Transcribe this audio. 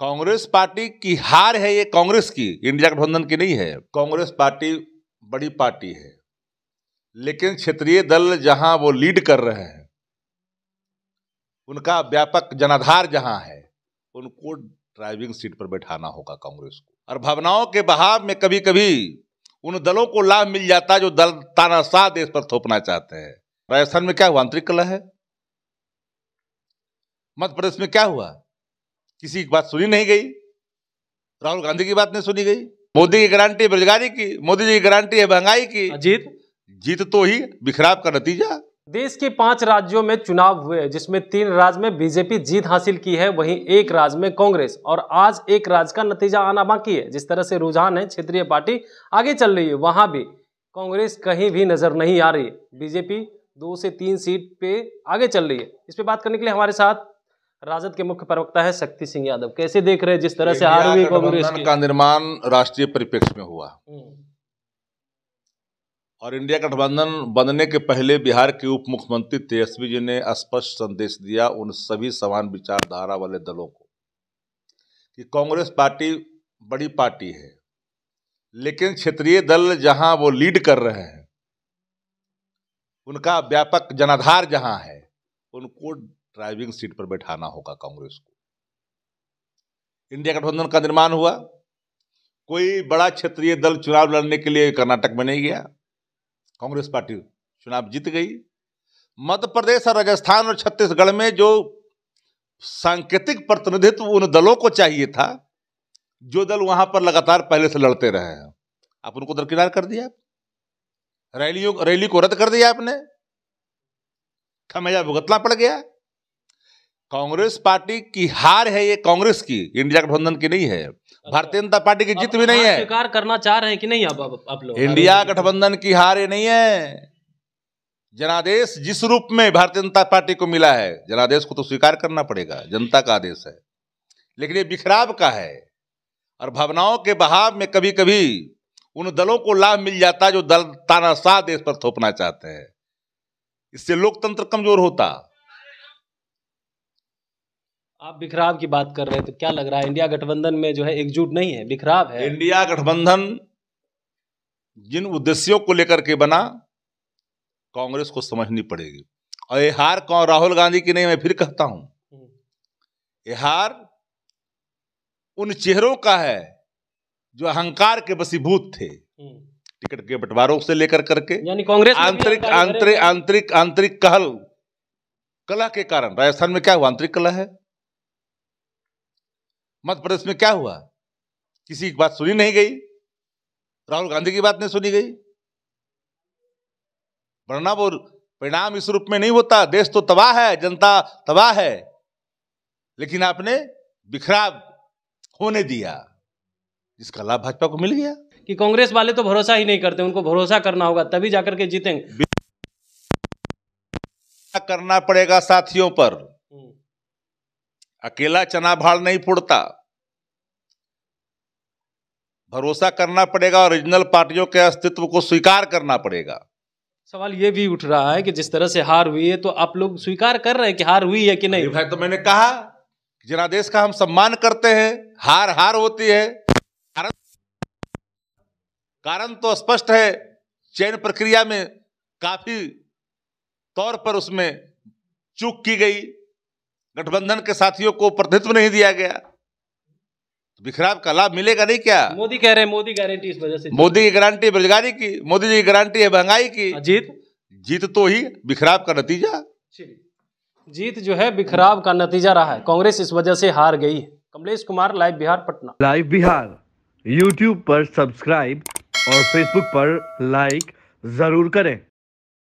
Congress party की हार है ये कांग्रेस की इंडिया गठबंधन की नहीं है कांग्रेस पार्टी बड़ी पार्टी है लेकिन क्षेत्रीय दल जहां वो लीड कर रहे हैं उनका व्यापक जनाधार जहां है उनको ड्राइविंग सीट पर बैठाना होगा कांग्रेस को और भावनाओं के बहाव में कभी कभी उन दलों को लाभ मिल जाता है जो दल तानाशाह देश पर थोपना चाहते हैं राजस्थान में क्या हुआ आंतरिक कला है मध्य प्रदेश में क्या हुआ किसी की बात सुनी नहीं गई राहुल गांधी की बात नहीं सुनी गई मोदी की गारंटी बेरोजगारी की मोदी जी की गारंटी है महंगाई की हाँ, जीत जीत तो ही बिखराव का नतीजा देश के पांच राज्यों में चुनाव हुए जिसमें तीन राज्य में बीजेपी जीत हासिल की है वहीं एक राज्य में कांग्रेस और आज एक राज्य का नतीजा आना बाकी है जिस तरह से रुझान है क्षेत्रीय पार्टी आगे चल रही है वहां भी कांग्रेस कहीं भी नजर नहीं आ रही बीजेपी दो से तीन सीट पे आगे चल रही है इस पे बात करने के लिए हमारे साथ राजद के मुख्य प्रवक्ता है शक्ति सिंह यादव कैसे देख रहे हैं जिस तरह से आरवी कांग्रेस का निर्माण राष्ट्रीय परिप्रेक्ष्य में हुआ हम्म। और इंडिया गठबंधन बनने के पहले बिहार के उप मुख्यमंत्री तेजस्वी जी ने स्पष्ट संदेश दिया उन सभी समान विचारधारा वाले दलों को कि कांग्रेस पार्टी बड़ी पार्टी है लेकिन क्षेत्रीय दल जहां वो लीड कर रहे हैं उनका व्यापक जनाधार जहां है उनको ड्राइविंग सीट पर बैठाना होगा कांग्रेस को इंडिया गठबंधन का निर्माण हुआ कोई बड़ा क्षेत्रीय दल चुनाव लड़ने के लिए कर्नाटक में नहीं गया कांग्रेस पार्टी चुनाव जीत गई मध्य प्रदेश और राजस्थान और छत्तीसगढ़ में जो सांकेतिक प्रतिनिधित्व उन दलों को चाहिए था जो दल वहां पर लगातार पहले से लड़ते रहे हैं आप उनको दरकिनार कर दिया रैलियों रैली को रद्द कर दिया आपने खमेजा भुगतना पड़ गया कांग्रेस पार्टी की हार है ये कांग्रेस की इंडिया गठबंधन की नहीं है अच्छा। भारतीय जनता पार्टी की जीत भी नहीं है स्वीकार करना चाह रहे हैं कि नहीं अब आप लोग इंडिया गठबंधन की हार ये नहीं है जनादेश जिस रूप में भारतीय जनता पार्टी को मिला है जनादेश को तो स्वीकार करना पड़ेगा जनता का आदेश है लेकिन ये बिखराव का है और भावनाओं के बहाव में कभी कभी उन दलों को लाभ मिल जाता है जो दल तानाशाह देश पर थोपना चाहते हैं इससे लोकतंत्र कमजोर होता आप बिखराव की बात कर रहे हैं तो क्या लग रहा है इंडिया गठबंधन में जो है एकजुट नहीं है बिखराव है इंडिया गठबंधन जिन उद्देश्यों को लेकर के बना कांग्रेस को समझनी पड़ेगी और ये हार कौन राहुल गांधी की नहीं मैं फिर कहता हूं हम्म। ये हार उन चेहरों का है जो अहंकार के बसीभूत थे हम्म। टिकट के बंटवारों से लेकर करके यानी कांग्रेस आंतरिक आंतरिक आंतरिक आंतरिक कहल कला के कारण राजस्थान में क्या हुआ आंतरिक कला है मध्य प्रदेश में क्या हुआ किसी की बात सुनी नहीं गई राहुल गांधी की बात नहीं सुनी गई वरना वो परिणाम इस रूप में नहीं होता देश तो तबाह है जनता तबाह है लेकिन आपने बिखराव होने दिया जिसका लाभ भाजपा को मिल गया कि कांग्रेस वाले तो भरोसा ही नहीं करते उनको भरोसा करना होगा तभी जाकर के जीतेंगे करना पड़ेगा साथियों पर अकेला चना भाड़ नहीं फूटता भरोसा करना पड़ेगा और रीजनल पार्टियों के अस्तित्व को स्वीकार करना पड़ेगा सवाल ये भी उठ रहा है कि जिस तरह से हार हुई है तो आप लोग स्वीकार कर रहे हैं कि हार हुई है कि नहीं भाई तो मैंने कहा जनादेश का हम सम्मान करते हैं हार हार होती है कारण कारण तो स्पष्ट है चयन प्रक्रिया में काफी तौर पर उसमें चूक की गई गठबंधन के साथियों को प्रतिनिधित्व नहीं दिया गया तो बिखराव का लाभ मिलेगा नहीं क्या मोदी कह रहे हैं मोदी गारंटी इस वजह से मोदी की गारंटी बेरोजगारी की मोदी जी की गारंटी है महंगाई की जीत जीत तो ही बिखराव का नतीजा जीत जो है बिखराव का नतीजा रहा है कांग्रेस इस वजह से हार गई Kamlesh Kumar live Bihar Patna live Bihar YouTube पर सब्सक्राइब और फेसबुक पर लाइक जरूर करें